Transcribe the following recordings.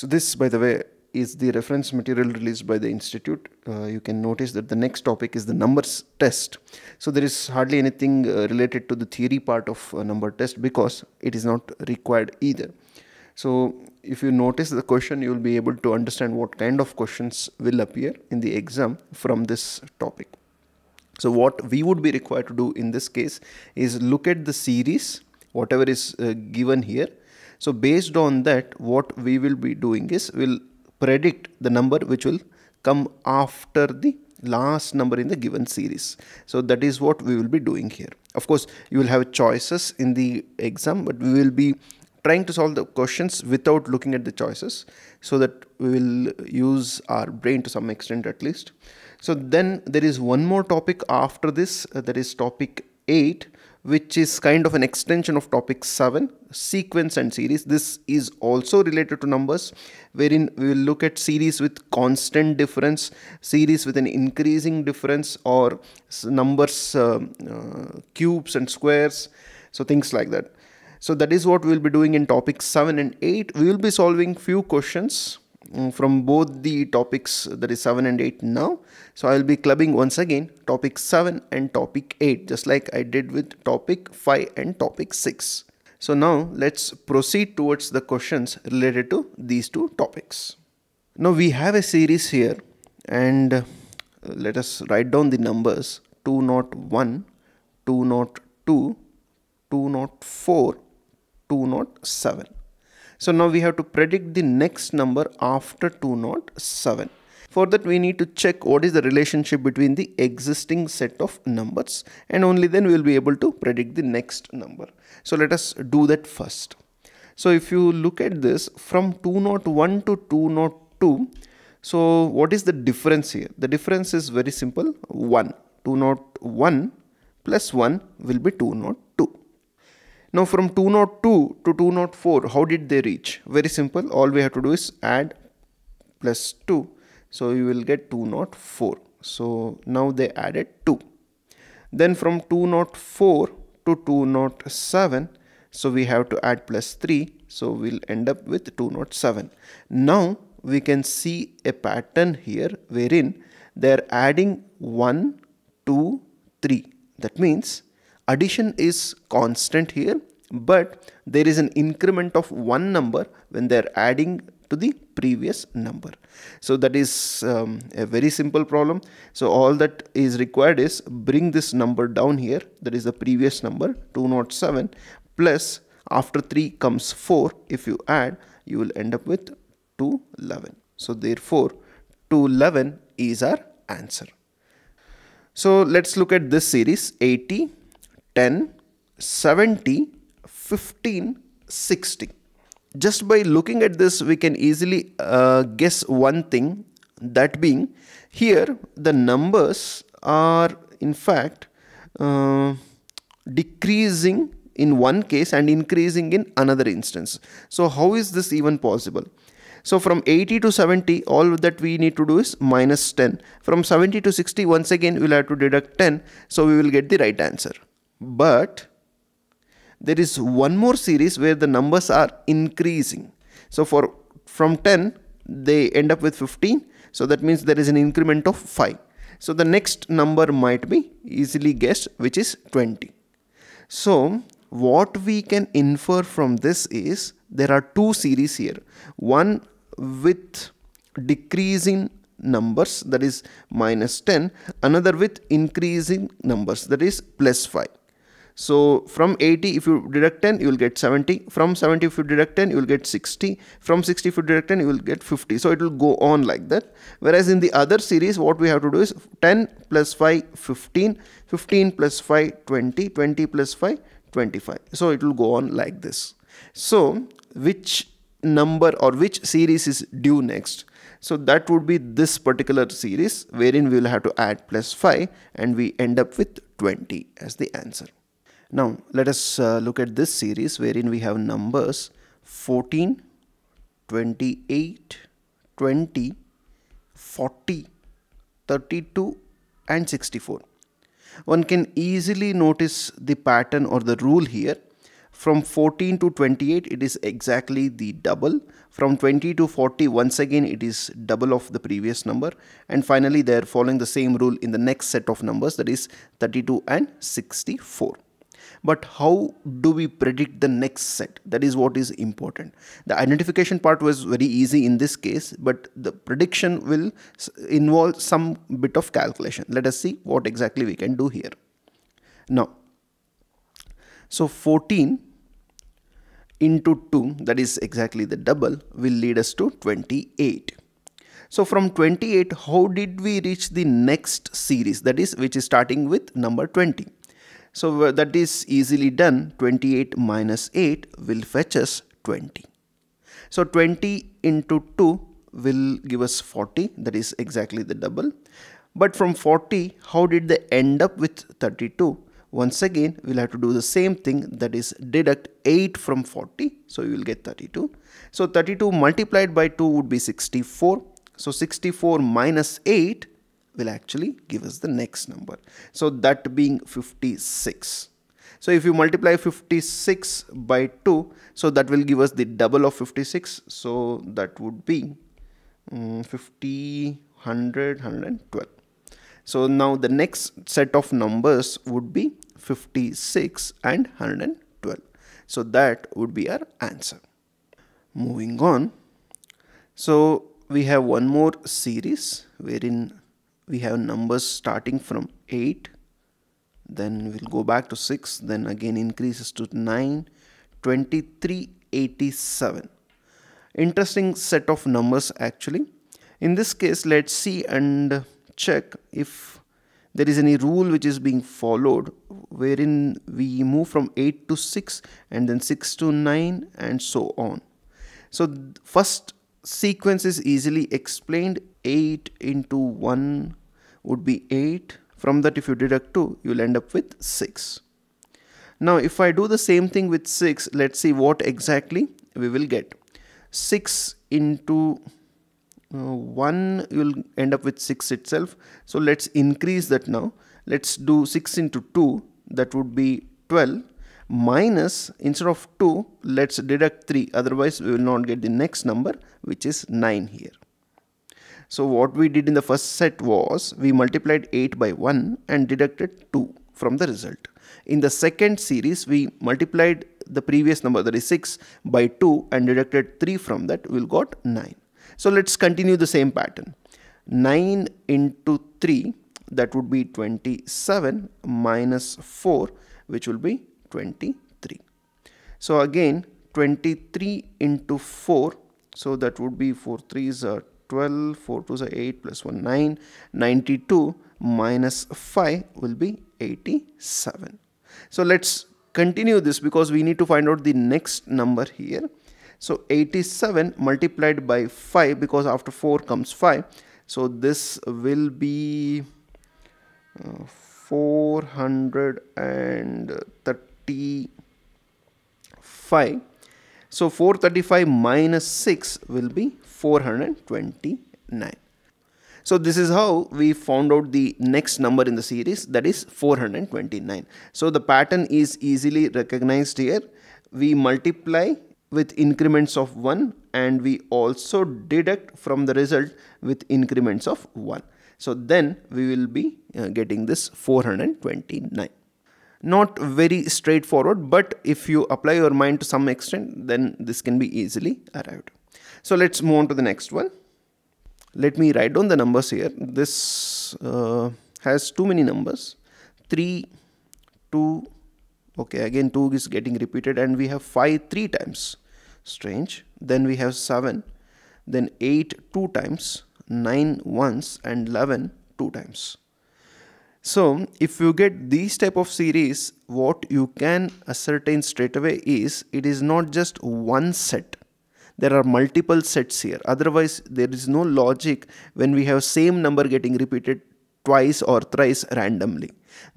So this, by the way, is the reference material released by the institute. Uh, you can notice that the next topic is the numbers test. So there is hardly anything uh, related to the theory part of number test because it is not required either. So if you notice the question, you will be able to understand what kind of questions will appear in the exam from this topic. So what we would be required to do in this case is look at the series, whatever is uh, given here, so based on that what we will be doing is we'll predict the number which will come after the last number in the given series. So that is what we will be doing here. Of course you will have choices in the exam but we will be trying to solve the questions without looking at the choices so that we will use our brain to some extent at least. So then there is one more topic after this uh, that is topic 8 which is kind of an extension of topic 7 sequence and series this is also related to numbers wherein we will look at series with constant difference series with an increasing difference or numbers uh, uh, cubes and squares so things like that so that is what we will be doing in topic 7 and 8 we will be solving few questions Mm, from both the topics that is 7 and 8 now. So I will be clubbing once again topic 7 and topic 8 just like I did with topic 5 and topic 6. So now let's proceed towards the questions related to these two topics. Now we have a series here and uh, let us write down the numbers 201, 202, 204, 207. So now we have to predict the next number after 207. For that we need to check what is the relationship between the existing set of numbers and only then we will be able to predict the next number. So let us do that first. So if you look at this from 201 to 202, so what is the difference here? The difference is very simple 1. 201 plus 1 will be 202. Now from 202 to 204, how did they reach? Very simple, all we have to do is add plus 2. So we will get 204. So now they added 2. Then from 204 to 207, so we have to add plus 3. So we'll end up with 207. Now we can see a pattern here wherein they're adding 1, 2, 3. That means addition is constant here but there is an increment of one number when they are adding to the previous number. So that is um, a very simple problem. So all that is required is bring this number down here that is the previous number 207 plus after 3 comes 4 if you add you will end up with 211. So therefore 211 is our answer. So let's look at this series 80 10, 70, 15, 60. Just by looking at this, we can easily uh, guess one thing that being here the numbers are in fact uh, decreasing in one case and increasing in another instance. So how is this even possible? So from 80 to 70 all that we need to do is minus 10. From 70 to 60 once again we will have to deduct 10 so we will get the right answer. But there is one more series where the numbers are increasing. So for from 10, they end up with 15. So that means there is an increment of 5. So the next number might be easily guessed, which is 20. So what we can infer from this is there are two series here. One with decreasing numbers that is minus 10 another with increasing numbers that is plus 5 so from 80 if you deduct 10 you will get 70. From 70 if you deduct 10 you will get 60. From 60 if you deduct 10 you will get 50. So it will go on like that. Whereas in the other series what we have to do is 10 plus 5 15. 15 plus 5 20. 20 plus 5 25. So it will go on like this. So which number or which series is due next? So that would be this particular series wherein we will have to add plus 5 and we end up with 20 as the answer. Now let us uh, look at this series wherein we have numbers 14, 28, 20, 40, 32 and 64. One can easily notice the pattern or the rule here. From 14 to 28 it is exactly the double. From 20 to 40 once again it is double of the previous number. And finally they are following the same rule in the next set of numbers that is 32 and 64 but how do we predict the next set that is what is important the identification part was very easy in this case but the prediction will involve some bit of calculation let us see what exactly we can do here now so 14 into 2 that is exactly the double will lead us to 28 so from 28 how did we reach the next series that is which is starting with number 20 so that is easily done. 28 minus 8 will fetch us 20. So 20 into 2 will give us 40. That is exactly the double. But from 40, how did they end up with 32? Once again, we'll have to do the same thing. That is deduct 8 from 40. So you will get 32. So 32 multiplied by 2 would be 64. So 64 minus 8 will actually give us the next number. So that being 56. So if you multiply 56 by 2, so that will give us the double of 56. So that would be um, 50, 100, 112. So now the next set of numbers would be 56 and 112. So that would be our answer. Moving on. So we have one more series wherein we have numbers starting from 8 then we'll go back to 6 then again increases to 9 2387 interesting set of numbers actually in this case let's see and check if there is any rule which is being followed wherein we move from 8 to 6 and then 6 to 9 and so on so first sequence is easily explained 8 into 1 would be 8. From that if you deduct 2, you'll end up with 6. Now if I do the same thing with 6, let's see what exactly we will get. 6 into uh, 1, you'll end up with 6 itself. So let's increase that now. Let's do 6 into 2, that would be 12 minus instead of 2 let's deduct 3 otherwise we will not get the next number which is 9 here so what we did in the first set was we multiplied 8 by 1 and deducted 2 from the result. In the second series, we multiplied the previous number that is 6 by 2 and deducted 3 from that, we'll got 9. So let's continue the same pattern. 9 into 3 that would be 27 minus 4 which will be 23. So again 23 into 4 so that would be 4 3 is uh, 12 4 to the 8 plus 1 9 92 minus 5 will be 87 so let's continue this because we need to find out the next number here so 87 multiplied by 5 because after 4 comes 5 so this will be uh, 435 so 435 minus 6 will be 429. So this is how we found out the next number in the series that is 429. So the pattern is easily recognized here. We multiply with increments of 1 and we also deduct from the result with increments of 1. So then we will be uh, getting this 429. Not very straightforward but if you apply your mind to some extent then this can be easily arrived. So let's move on to the next one. Let me write down the numbers here. This uh, has too many numbers. 3, 2, okay again 2 is getting repeated and we have 5 3 times. Strange. Then we have 7, then 8 2 times, 9 once and 11 2 times. So if you get these type of series, what you can ascertain straight away is it is not just one set there are multiple sets here otherwise there is no logic when we have same number getting repeated twice or thrice randomly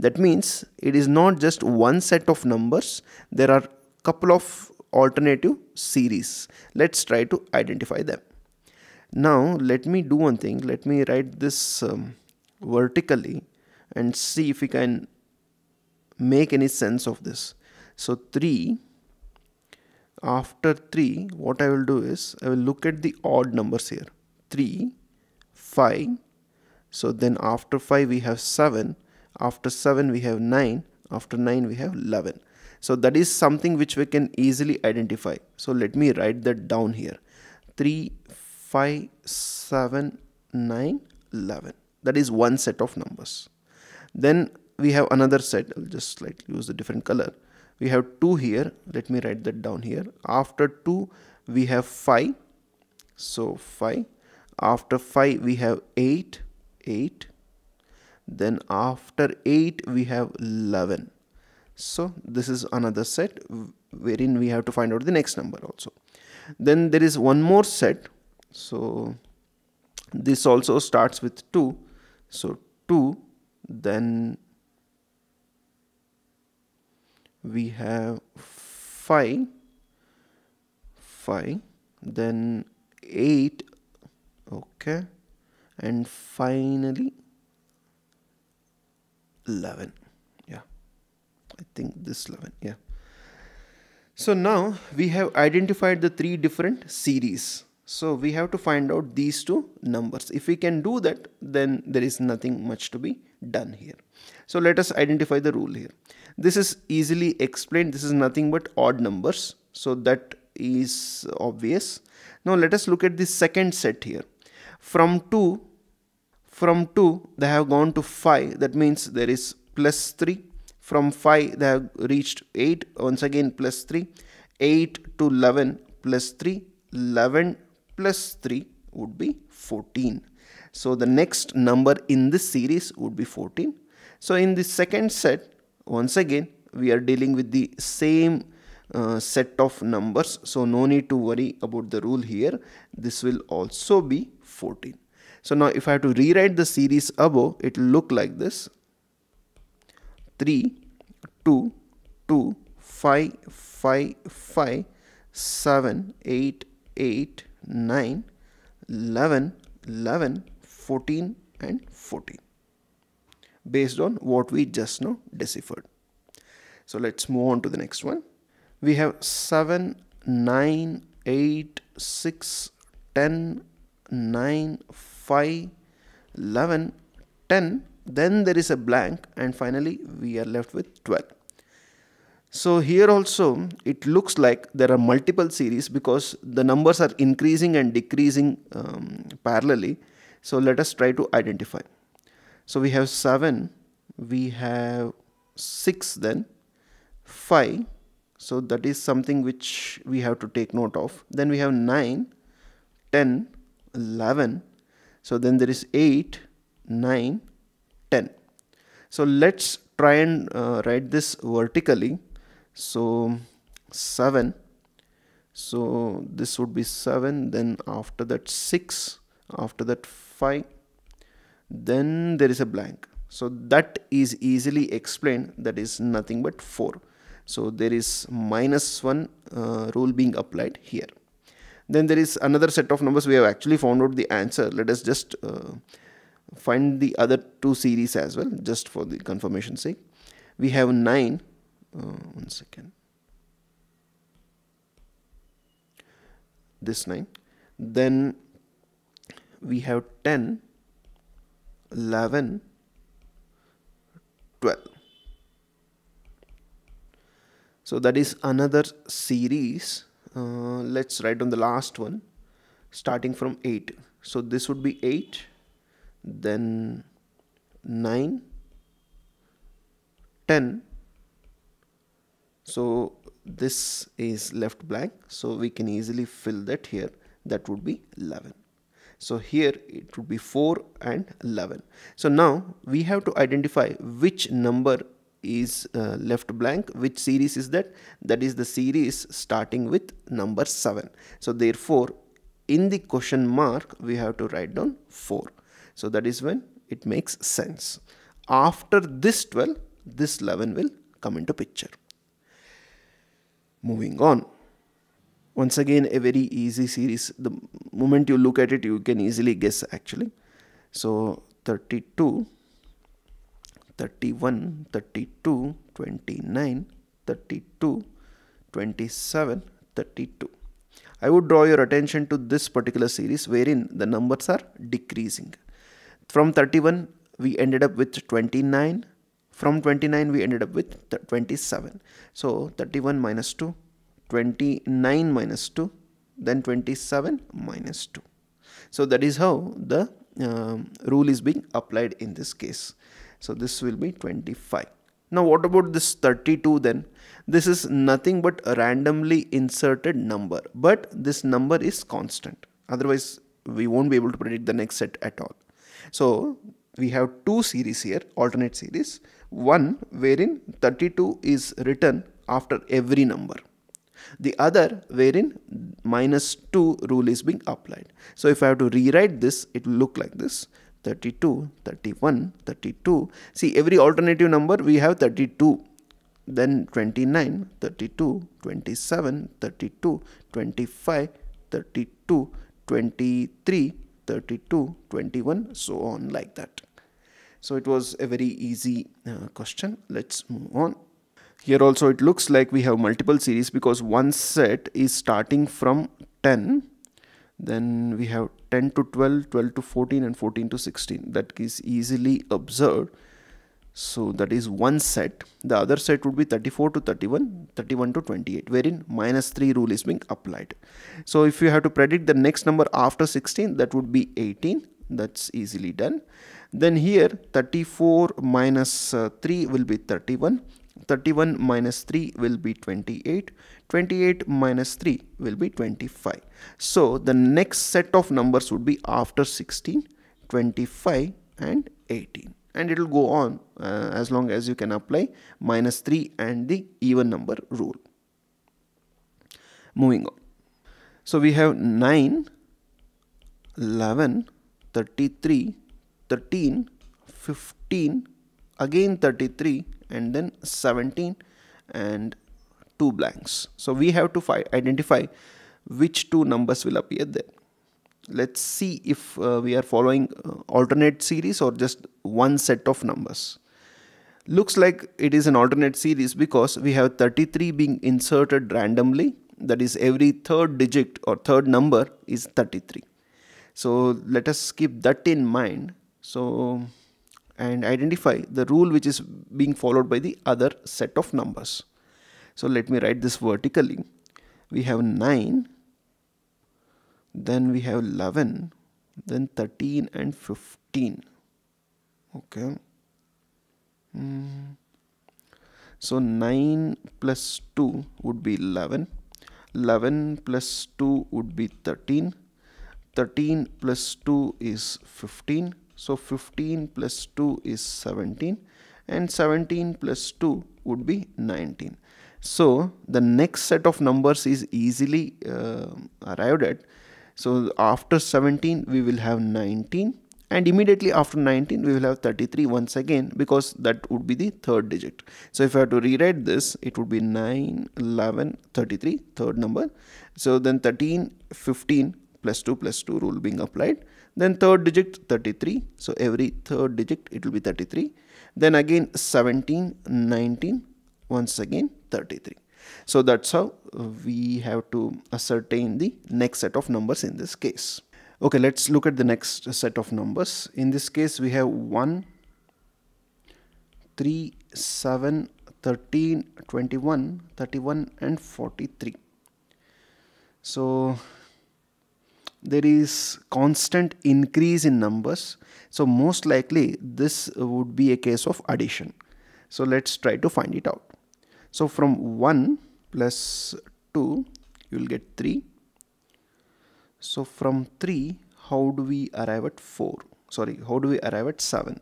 that means it is not just one set of numbers there are couple of alternative series let's try to identify them now let me do one thing let me write this um, vertically and see if we can make any sense of this so 3 after 3 what I will do is I will look at the odd numbers here 3 5 so then after 5 we have 7 after 7 we have 9 after 9 we have 11 so that is something which we can easily identify so let me write that down here 3 5 7 9 11 that is one set of numbers then we have another set i'll just slightly use a different color we have 2 here let me write that down here after 2 we have 5 so 5 after 5 we have 8 8 then after 8 we have 11 so this is another set wherein we have to find out the next number also then there is one more set so this also starts with 2 so 2 then we have phi phi then 8 okay and finally 11 yeah i think this 11 yeah so now we have identified the three different series so we have to find out these two numbers if we can do that then there is nothing much to be done here. So let us identify the rule here. This is easily explained. This is nothing but odd numbers. So that is obvious. Now let us look at the second set here. From 2, from 2 they have gone to 5. That means there is plus 3. From 5 they have reached 8. Once again plus 3. 8 to 11 plus 3. 11 plus 3 would be 14. So the next number in this series would be 14. So in the second set, once again, we are dealing with the same uh, set of numbers. So no need to worry about the rule here. This will also be 14. So now if I have to rewrite the series above, it will look like this. 3, 2, 2, 5, 5, 5, 7, 8, 8, 9, 11, 11, 14 and 14 based on what we just now deciphered. So let's move on to the next one. We have 7, 9, 8, 6, 10, 9, 5, 11, 10. Then there is a blank and finally we are left with 12. So here also it looks like there are multiple series because the numbers are increasing and decreasing um, parallelly. So let us try to identify. So we have 7, we have 6 then, 5. So that is something which we have to take note of. Then we have 9, 10, 11. So then there is 8, 9, 10. So let's try and uh, write this vertically. So 7. So this would be 7. Then after that 6. After that then there is a blank so that is easily explained that is nothing but 4 so there is minus 1 uh, rule being applied here then there is another set of numbers we have actually found out the answer let us just uh, find the other two series as well just for the confirmation sake we have 9 uh, one second this 9 then we have 10, 11, 12. So that is another series. Uh, let's write on the last one starting from 8. So this would be 8, then 9, 10. So this is left blank. So we can easily fill that here. That would be 11. So here it would be 4 and 11. So now we have to identify which number is uh, left blank which series is that that is the series starting with number 7 so therefore in the question mark we have to write down 4 so that is when it makes sense after this 12 this 11 will come into picture moving on once again a very easy series the moment you look at it you can easily guess actually so 32 31 32 29 32 27 32 i would draw your attention to this particular series wherein the numbers are decreasing from 31 we ended up with 29 from 29 we ended up with 27 so 31 minus 2 29 minus 2 then 27 minus 2 so that is how the um, rule is being applied in this case so this will be 25 now what about this 32 then this is nothing but a randomly inserted number but this number is constant otherwise we won't be able to predict the next set at all so we have two series here alternate series one wherein 32 is written after every number the other wherein minus 2 rule is being applied. So if I have to rewrite this, it will look like this 32, 31, 32. See, every alternative number we have 32, then 29, 32, 27, 32, 25, 32, 23, 32, 21, so on like that. So it was a very easy uh, question. Let's move on here also it looks like we have multiple series because one set is starting from 10 then we have 10 to 12 12 to 14 and 14 to 16 that is easily observed so that is one set the other set would be 34 to 31 31 to 28 wherein minus 3 rule is being applied so if you have to predict the next number after 16 that would be 18 that's easily done then here 34 minus, uh, 3 will be 31 31 minus 3 will be 28 28 minus 3 will be 25 so the next set of numbers would be after 16 25 and 18 and it will go on uh, as long as you can apply minus 3 and the even number rule moving on so we have 9 11 33 13 15 again 33 and then 17 and two blanks. So we have to identify which two numbers will appear there. Let's see if uh, we are following uh, alternate series or just one set of numbers. Looks like it is an alternate series because we have 33 being inserted randomly. That is every third digit or third number is 33. So let us keep that in mind. So and identify the rule which is being followed by the other set of numbers. So let me write this vertically. We have 9, then we have 11, then 13 and 15. Okay. Mm. So 9 plus 2 would be 11. 11 plus 2 would be 13. 13 plus 2 is 15. So 15 plus 2 is 17 and 17 plus 2 would be 19. So the next set of numbers is easily uh, arrived at. So after 17 we will have 19 and immediately after 19 we will have 33 once again because that would be the third digit. So if I have to rewrite this it would be 9, 11, 33 third number. So then 13, 15 plus 2 plus 2 rule being applied. Then third digit 33. So every third digit it will be 33. Then again 17, 19, once again 33. So that's how we have to ascertain the next set of numbers in this case. Okay, let's look at the next set of numbers. In this case, we have 1, 3, 7, 13, 21, 31 and 43. So there is constant increase in numbers so most likely this would be a case of addition so let's try to find it out so from 1 plus 2 you will get 3 so from 3 how do we arrive at 4 sorry how do we arrive at 7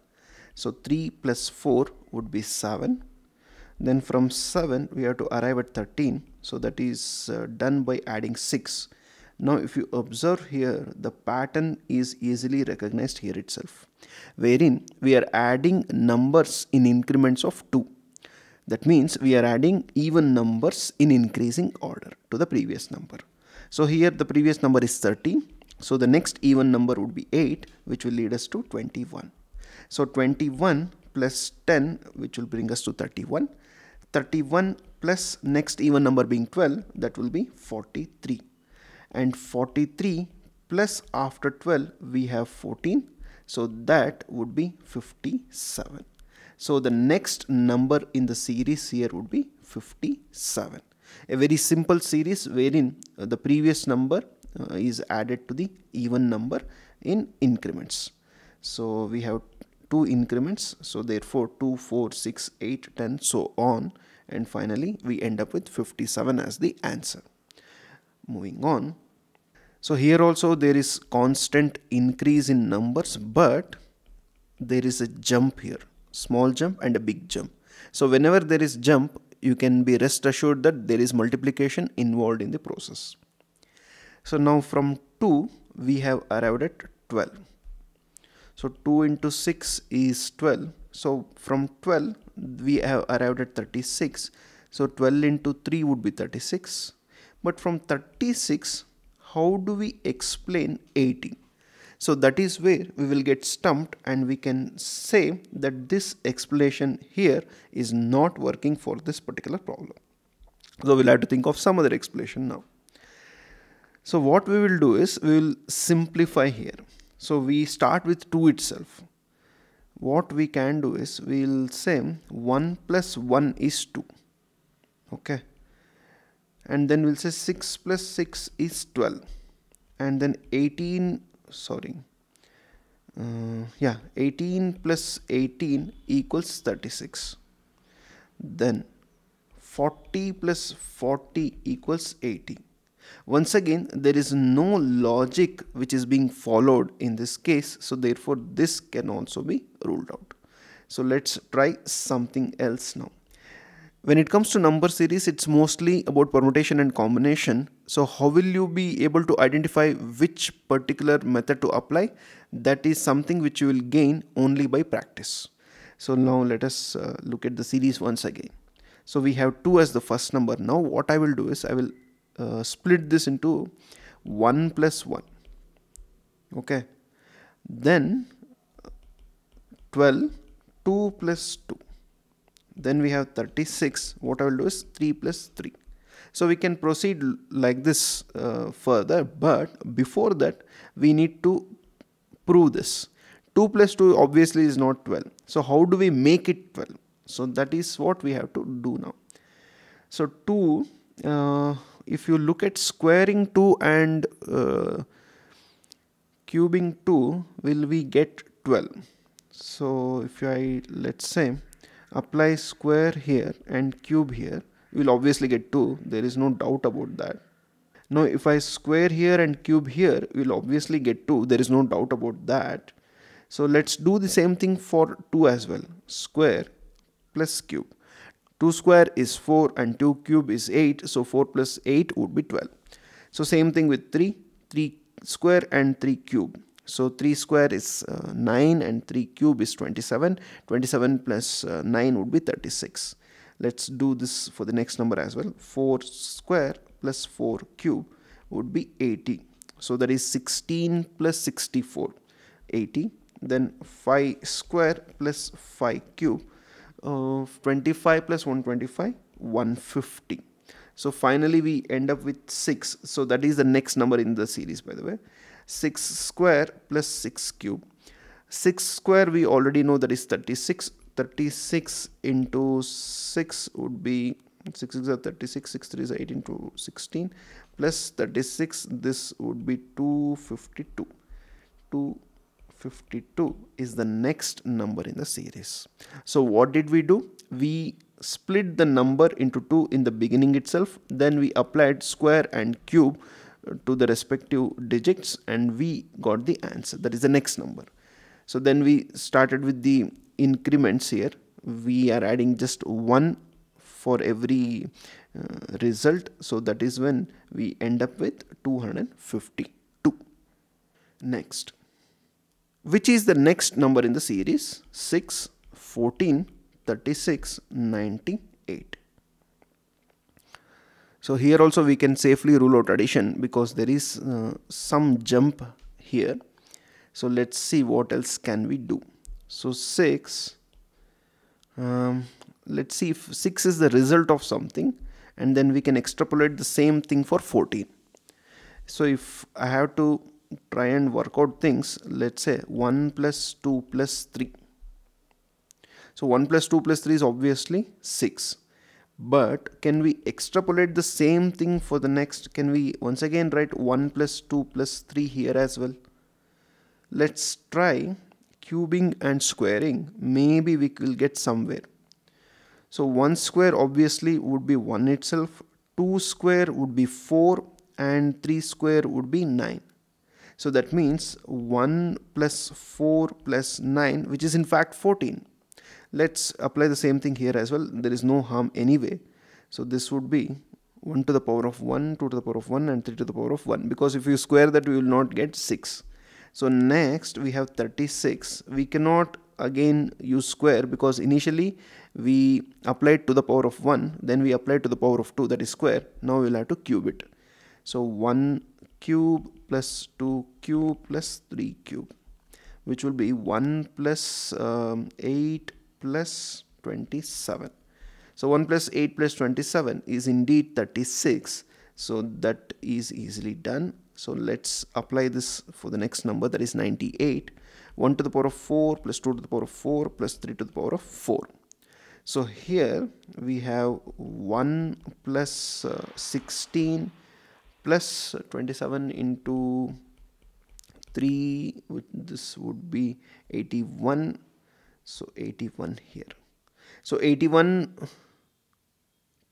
so 3 plus 4 would be 7 then from 7 we have to arrive at 13 so that is uh, done by adding 6 now if you observe here the pattern is easily recognized here itself wherein we are adding numbers in increments of 2. That means we are adding even numbers in increasing order to the previous number. So here the previous number is 30. So the next even number would be 8 which will lead us to 21. So 21 plus 10 which will bring us to 31. 31 plus next even number being 12 that will be 43 and 43 plus after 12 we have 14 so that would be 57 so the next number in the series here would be 57 a very simple series wherein uh, the previous number uh, is added to the even number in increments so we have two increments so therefore 2 4 6 8 10 so on and finally we end up with 57 as the answer moving on so here also there is constant increase in numbers but there is a jump here small jump and a big jump. So whenever there is jump you can be rest assured that there is multiplication involved in the process. So now from 2 we have arrived at 12. So 2 into 6 is 12. So from 12 we have arrived at 36. So 12 into 3 would be 36. But from 36 how do we explain 80? So that is where we will get stumped and we can say that this explanation here is not working for this particular problem. So we'll have to think of some other explanation now. So what we will do is we will simplify here. So we start with 2 itself. What we can do is we will say 1 plus 1 is 2. Okay and then we'll say 6 plus 6 is 12 and then 18 sorry uh, yeah 18 plus 18 equals 36 then 40 plus 40 equals 80 once again there is no logic which is being followed in this case so therefore this can also be ruled out so let's try something else now when it comes to number series, it's mostly about permutation and combination. So how will you be able to identify which particular method to apply? That is something which you will gain only by practice. So now let us uh, look at the series once again. So we have 2 as the first number. Now what I will do is I will uh, split this into 1 plus 1. Okay. Then 12, 2 plus 2 then we have 36. What I will do is 3 plus 3. So we can proceed like this uh, further. But before that, we need to prove this. 2 plus 2 obviously is not 12. So how do we make it 12? So that is what we have to do now. So 2, uh, if you look at squaring 2 and uh, cubing 2, will we get 12? So if I, let's say, apply square here and cube here you will obviously get 2 there is no doubt about that now if I square here and cube here you will obviously get 2 there is no doubt about that so let's do the same thing for 2 as well square plus cube 2 square is 4 and 2 cube is 8 so 4 plus 8 would be 12 so same thing with 3 3 square and 3 cube so 3 square is uh, 9 and 3 cube is 27. 27 plus, uh, 9 would be 36. Let's do this for the next number as well. 4 square plus 4 cube would be 80. So that is 16 plus 64, 80. Then 5 square plus 5 cube, uh, 25 plus 125, 150. So finally we end up with 6. So that is the next number in the series by the way. 6 square plus 6 cube 6 square we already know that is 36 36 into 6 would be 6 is 36 6 3 is 18 to 16 plus 36 this would be 252 252 is the next number in the series so what did we do we split the number into two in the beginning itself then we applied square and cube to the respective digits and we got the answer that is the next number so then we started with the increments here we are adding just one for every uh, result so that is when we end up with 252 next which is the next number in the series 6 14 36 98 so here also we can safely rule out addition because there is uh, some jump here. So let's see what else can we do. So 6, um, let's see if 6 is the result of something and then we can extrapolate the same thing for 14. So if I have to try and work out things, let's say 1 plus 2 plus 3. So 1 plus 2 plus 3 is obviously 6 but can we extrapolate the same thing for the next can we once again write 1 plus 2 plus 3 here as well let's try cubing and squaring maybe we will get somewhere so 1 square obviously would be 1 itself 2 square would be 4 and 3 square would be 9 so that means 1 plus 4 plus 9 which is in fact 14 Let's apply the same thing here as well. There is no harm anyway. So this would be 1 to the power of 1, 2 to the power of 1 and 3 to the power of 1 because if you square that we will not get 6. So next we have 36. We cannot again use square because initially we applied to the power of 1 then we applied to the power of 2 that is square. Now we will have to cube it. So 1 cube plus 2 cube plus 3 cube which will be 1 plus, um, 8 plus 27. So 1 plus 8 plus 27 is indeed 36. So that is easily done. So let's apply this for the next number that is 98. 1 to the power of 4 plus 2 to the power of 4 plus 3 to the power of 4. So here we have 1 plus, uh, 16 plus 27 into 3 which this would be 81 so 81 here so 81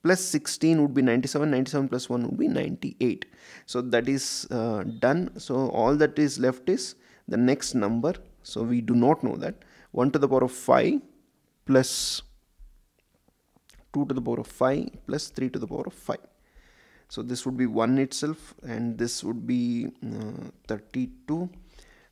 plus 16 would be 97 97 plus 1 would be 98 so that is uh, done so all that is left is the next number so we do not know that 1 to the power of 5 plus 2 to the power of 5 plus 3 to the power of 5 so this would be 1 itself and this would be uh, 32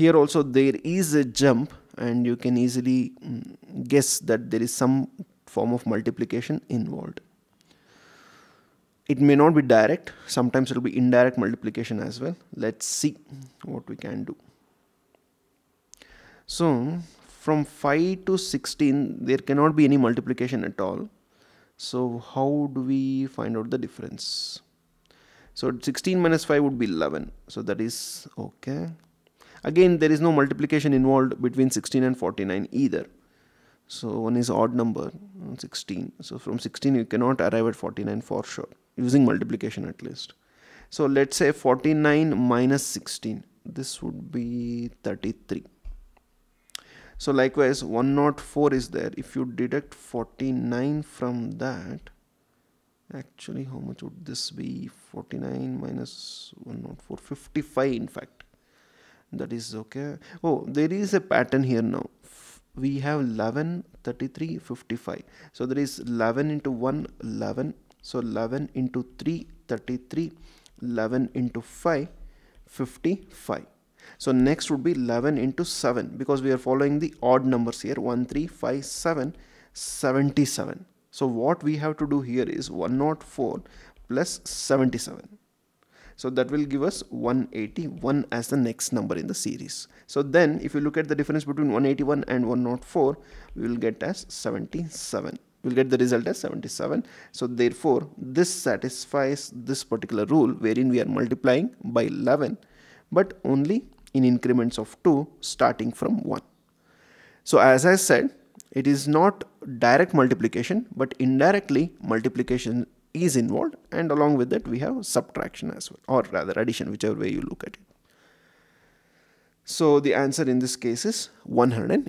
here also there is a jump and you can easily mm, guess that there is some form of multiplication involved it may not be direct sometimes it will be indirect multiplication as well let's see what we can do so from 5 to 16 there cannot be any multiplication at all so how do we find out the difference so 16 minus 5 would be 11 so that is okay Again, there is no multiplication involved between 16 and 49 either. So 1 is odd number, 16. So from 16 you cannot arrive at 49 for sure, using multiplication at least. So let's say 49 minus 16, this would be 33. So likewise 104 is there, if you deduct 49 from that, actually how much would this be 49 minus 104 55 in fact that is okay oh there is a pattern here now we have 11 33 55 so there is 11 into 1 11 so 11 into 3 33 11 into 5 55 so next would be 11 into 7 because we are following the odd numbers here 1 3 5 7 77 so what we have to do here is 104 plus 77 so that will give us 181 as the next number in the series. So then if you look at the difference between 181 and 104, we will get as 77. We'll get the result as 77. So therefore, this satisfies this particular rule wherein we are multiplying by 11, but only in increments of 2 starting from 1. So as I said, it is not direct multiplication but indirectly multiplication is involved and along with that we have subtraction as well or rather addition whichever way you look at it. So the answer in this case is 181.